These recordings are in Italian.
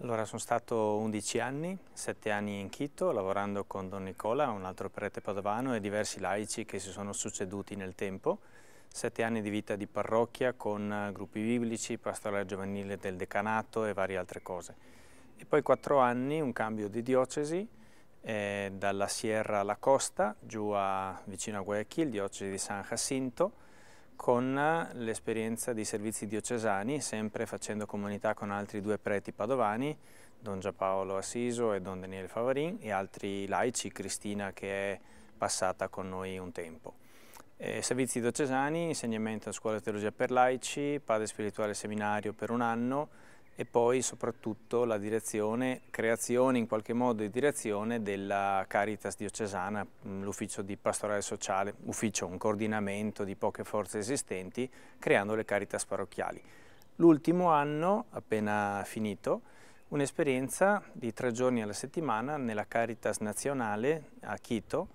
Allora, sono stato 11 anni, 7 anni in Quito, lavorando con Don Nicola, un altro prete padovano e diversi laici che si sono succeduti nel tempo. 7 anni di vita di parrocchia con eh, gruppi biblici, pastorale giovanile del decanato e varie altre cose. E poi 4 anni, un cambio di diocesi, eh, dalla Sierra alla costa, giù a, vicino a Guayaquil, diocesi di San Jacinto, con l'esperienza di servizi diocesani, sempre facendo comunità con altri due preti padovani, Don Giapaolo Assiso e Don Daniele Favarin e altri laici, Cristina che è passata con noi un tempo. Eh, servizi diocesani, insegnamento a scuola di teologia per laici, padre spirituale seminario per un anno, e poi soprattutto la direzione, creazione in qualche modo di direzione della Caritas diocesana, mm, l'ufficio di pastorale sociale, ufficio, un coordinamento di poche forze esistenti, creando le Caritas parrocchiali. L'ultimo anno, appena finito, un'esperienza di tre giorni alla settimana nella Caritas nazionale a Quito,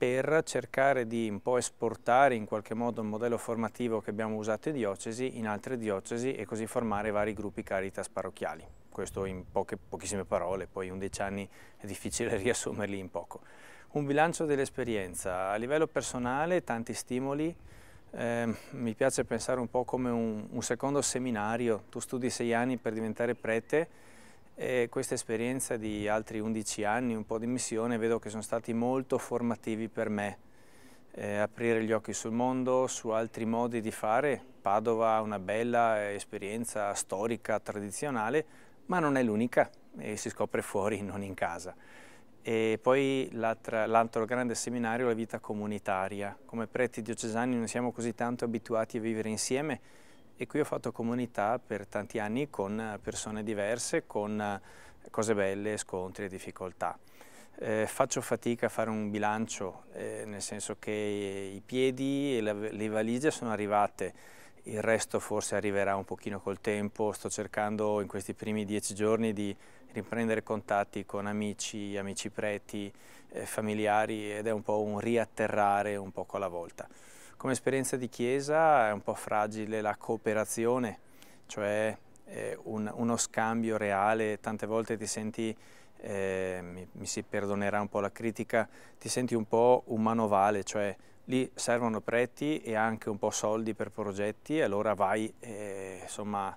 per cercare di un po' esportare in qualche modo il modello formativo che abbiamo usato in diocesi in altre diocesi e così formare vari gruppi caritas parrocchiali. Questo in poche, pochissime parole, poi 11 anni è difficile riassumerli in poco. Un bilancio dell'esperienza. A livello personale tanti stimoli, eh, mi piace pensare un po' come un, un secondo seminario. Tu studi sei anni per diventare prete, e questa esperienza di altri 11 anni, un po' di missione, vedo che sono stati molto formativi per me. Eh, aprire gli occhi sul mondo, su altri modi di fare. Padova è una bella esperienza storica, tradizionale, ma non è l'unica e si scopre fuori, non in casa. E poi l'altro grande seminario è la vita comunitaria. Come preti diocesani non siamo così tanto abituati a vivere insieme, e qui ho fatto comunità per tanti anni con eh, persone diverse, con eh, cose belle, scontri e difficoltà. Eh, faccio fatica a fare un bilancio, eh, nel senso che i piedi e la, le valigie sono arrivate, il resto forse arriverà un pochino col tempo, sto cercando in questi primi dieci giorni di riprendere contatti con amici, amici preti, eh, familiari ed è un po' un riatterrare un poco alla volta. Come esperienza di Chiesa è un po' fragile la cooperazione, cioè eh, un, uno scambio reale, tante volte ti senti, eh, mi, mi, si perdonerà un po' la critica, ti senti un po' un manovale, cioè lì servono preti e anche un po' soldi per progetti e allora vai, eh, insomma,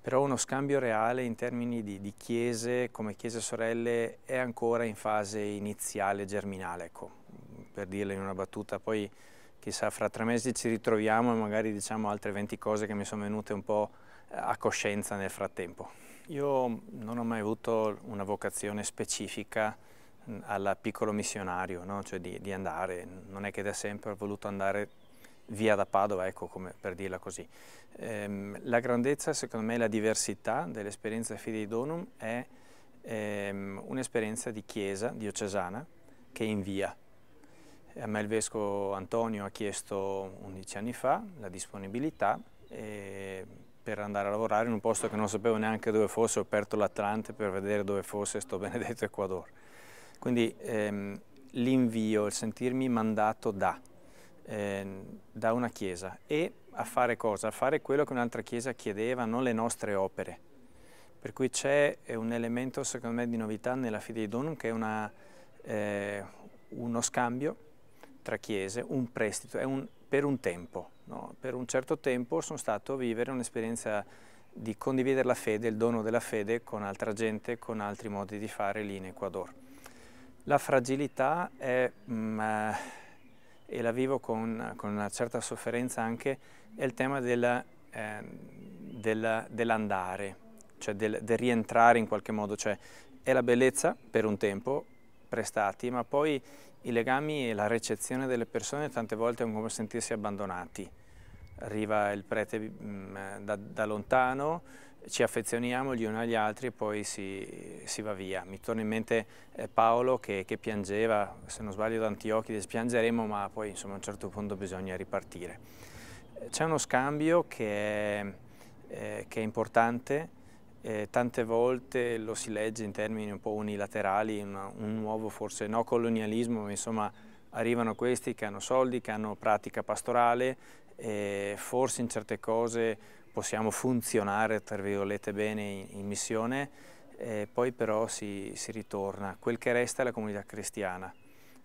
però uno scambio reale in termini di, di, chiese come chiese sorelle è ancora in fase iniziale, germinale, ecco, per dirla in una battuta. Poi chissà fra tre mesi ci ritroviamo e magari diciamo altre 20 cose che mi sono venute un po' eh, a coscienza nel frattempo. Io non ho mai avuto una vocazione specifica mm, al piccolo missionario, no? cioè di, di, andare, non è che da sempre ho voluto andare via da Padova, ecco come, per dirla così. Ehm, la grandezza, secondo me, la diversità dell'esperienza Fidei Donum è ehm, un'esperienza di chiesa diocesana che invia, eh, a me il Vescovo Antonio ha chiesto 11 anni fa la disponibilità eh, per andare a lavorare in un posto che non sapevo neanche dove fosse, ho aperto l'Atlante per vedere dove fosse sto benedetto Ecuador. Quindi ehm, l'invio, il sentirmi mandato da, ehm, da una chiesa e a fare cosa? A fare quello che un'altra chiesa chiedeva, non le nostre opere. Per cui c'è un elemento secondo me di novità nella Fidei Donum che è una, eh, uno scambio tra chiese un prestito, è un, per un tempo. No? Per un certo tempo sono stato a vivere un'esperienza di condividere la fede, il dono della fede con altra gente, con altri modi di fare lì in Ecuador. La fragilità è, mh, mm, eh, e la vivo con, con, una certa sofferenza anche, è il tema ehm, dell'andare, eh, della, dell cioè del, del rientrare in qualche modo, cioè è la bellezza per un tempo, prestati, ma poi i legami e la recezione delle persone tante volte è come sentirsi abbandonati. Arriva il prete mm, da, da, lontano, ci affezioniamo gli uni agli altri e poi si, si va via. Mi torna in mente eh, Paolo che, che, piangeva, se non sbaglio, da Antiochide, dice piangeremo ma poi insomma, a un certo punto bisogna ripartire. C'è uno scambio che è, eh, che è importante, eh, tante volte lo si legge in termini un po' unilaterali, una, un nuovo forse no colonialismo, ma insomma arrivano questi che hanno soldi, che hanno pratica pastorale, eh, forse in certe cose possiamo funzionare tra virgolette bene in, in missione, eh, poi però si, si ritorna, quel che resta è la comunità cristiana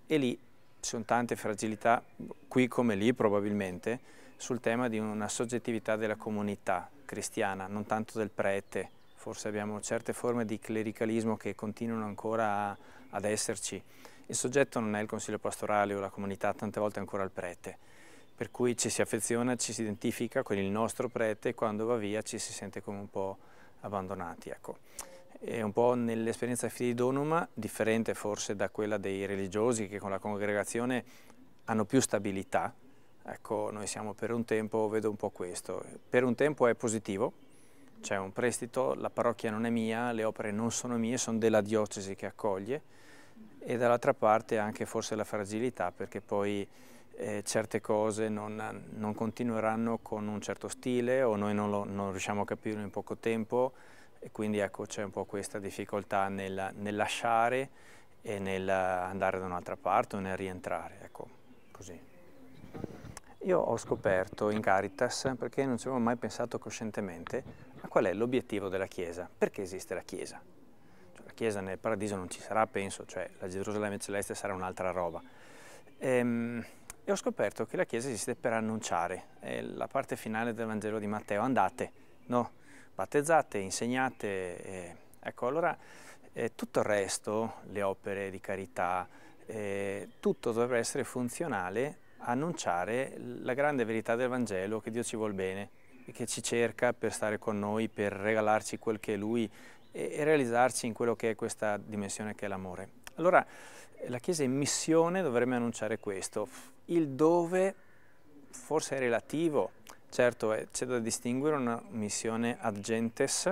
e lì ci sono tante fragilità, qui come lì probabilmente, sul tema di una soggettività della comunità cristiana, non tanto del prete, forse abbiamo certe forme di clericalismo che continuano ancora a, ad esserci. Il soggetto non è il consiglio pastorale o la comunità, tante volte è ancora il prete, per cui ci si affeziona, ci si identifica con il nostro prete e quando va via ci si sente come un po' abbandonati. Ecco. È un po' nell'esperienza fididonuma, differente forse da quella dei religiosi che con la congregazione hanno più stabilità, Ecco, noi siamo per un tempo, vedo un po' questo. Per un tempo è positivo, c'è un prestito, la parrocchia non è mia, le opere non sono mie, sono della diocesi che accoglie e dall'altra parte anche forse la fragilità perché poi eh, certe cose non, non, continueranno con un certo stile o noi non, lo, non riusciamo a capirlo in poco tempo e quindi ecco c'è un po' questa difficoltà nel, nel lasciare e nell'andare da un'altra parte o nel rientrare, ecco, così. Io ho scoperto in Caritas, perché non ci avevo mai pensato coscientemente, a qual è l'obiettivo della Chiesa, perché esiste la Chiesa. Cioè, la Chiesa nel paradiso non ci sarà, penso, cioè la Gerusalemme celeste sarà un'altra roba. Ehm, e ho scoperto che la Chiesa esiste per annunciare. È la parte finale del Vangelo di Matteo, andate, no? Battezzate, insegnate. Eh. Ecco, allora eh, tutto il resto, le opere di carità, eh, tutto dovrebbe essere funzionale annunciare la grande verità del Vangelo, che Dio ci vuole bene, e che ci cerca per stare con noi, per regalarci quel che è Lui e, e realizzarci in quello che è questa dimensione che è l'amore. Allora la Chiesa in missione dovrebbe annunciare questo, il dove forse è relativo, certo eh, c'è da distinguere una missione ad gentes,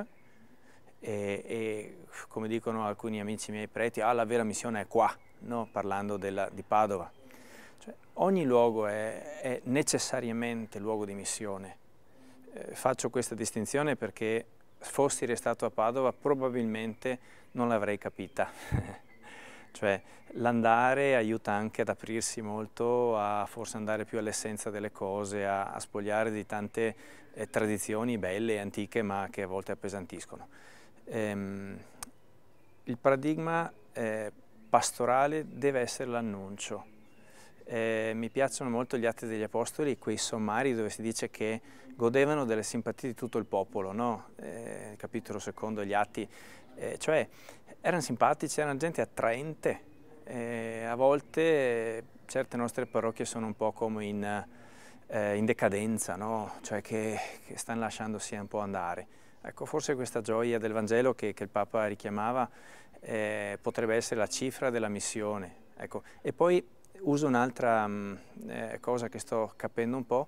e, e, come dicono alcuni amici miei preti, ah, la vera missione è qua, no? parlando della, di Padova. Cioè, ogni luogo è, è, necessariamente luogo di missione. Eh, faccio questa distinzione perché fossi restato a Padova probabilmente non l'avrei capita. cioè l'andare aiuta anche ad aprirsi molto, a forse andare più all'essenza delle cose, a, a, spogliare di tante eh, tradizioni belle e antiche ma che a volte appesantiscono. Ehm, il paradigma eh, pastorale deve essere l'annuncio, eh, mi piacciono molto gli Atti degli Apostoli, quei sommari dove si dice che godevano delle simpatie di tutto il popolo, no? eh, capitolo secondo gli Atti, eh, cioè erano simpatici, erano gente attraente, eh, a volte eh, certe nostre parrocchie sono un po' come in, eh, in decadenza, no? cioè che, che, stanno lasciandosi un po' andare. Ecco, forse questa gioia del Vangelo che, che il Papa richiamava potrebbe essere la cifra della missione. Ecco. E poi Uso un'altra mm, eh, cosa che sto capendo un po',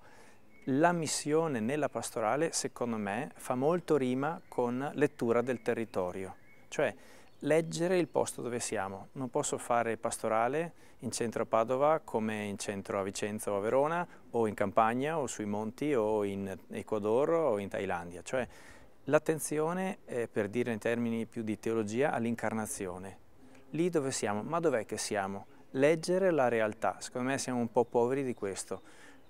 la missione nella pastorale, secondo me, fa molto rima con lettura del territorio, cioè leggere il posto dove siamo. Non posso fare pastorale in centro a Padova come in centro a Vicenza o a Verona o in campagna o sui monti o in Ecuador o in Thailandia. Cioè l'attenzione, eh, per dire in termini più di teologia, all'incarnazione. Lì dove siamo, ma dov'è che siamo? leggere la realtà. Secondo me siamo un po' poveri di questo.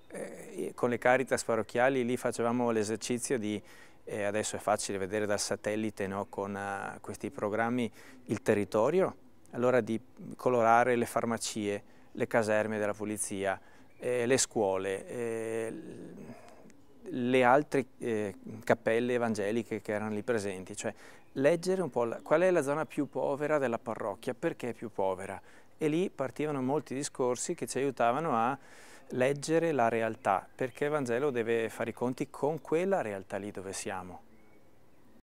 Eh, con le caritas parrocchiali lì facevamo l'esercizio di, eh, adesso è facile vedere dal satellite no, con uh, questi programmi, il territorio, allora di colorare le farmacie, le caserme della polizia, eh, le scuole, eh, le altre eh, cappelle evangeliche che erano lì presenti, cioè leggere un po' la, qual è la zona più povera della parrocchia, perché è più povera, e lì partivano molti discorsi che ci aiutavano a leggere la realtà, perché il Vangelo deve fare i conti con quella realtà lì dove siamo.